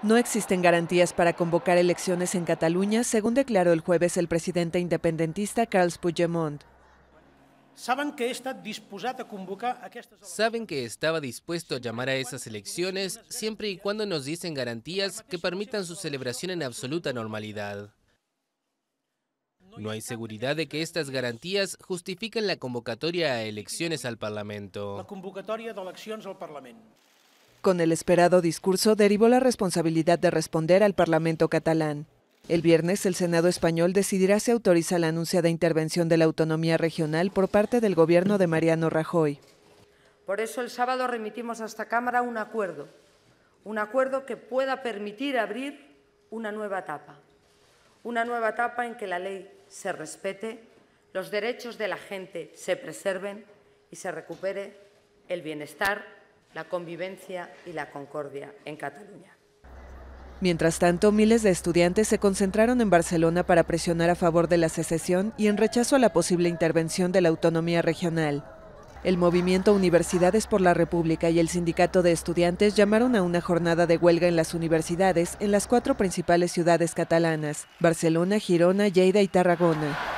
No existen garantías para convocar elecciones en Cataluña, según declaró el jueves el presidente independentista Carles Puigdemont. Saben que, Saben que estaba dispuesto a llamar a esas elecciones siempre y cuando nos dicen garantías que permitan su celebración en absoluta normalidad. No hay seguridad de que estas garantías justifiquen la convocatoria a elecciones al Parlamento. La convocatoria de elecciones al Parlamento con el esperado discurso derivó la responsabilidad de responder al Parlamento catalán. El viernes, el Senado español decidirá si autoriza la anunciada intervención de la autonomía regional por parte del gobierno de Mariano Rajoy. Por eso, el sábado remitimos a esta Cámara un acuerdo, un acuerdo que pueda permitir abrir una nueva etapa, una nueva etapa en que la ley se respete, los derechos de la gente se preserven y se recupere el bienestar la convivencia y la concordia en Cataluña. Mientras tanto, miles de estudiantes se concentraron en Barcelona para presionar a favor de la secesión y en rechazo a la posible intervención de la autonomía regional. El movimiento Universidades por la República y el Sindicato de Estudiantes llamaron a una jornada de huelga en las universidades en las cuatro principales ciudades catalanas, Barcelona, Girona, Lleida y Tarragona.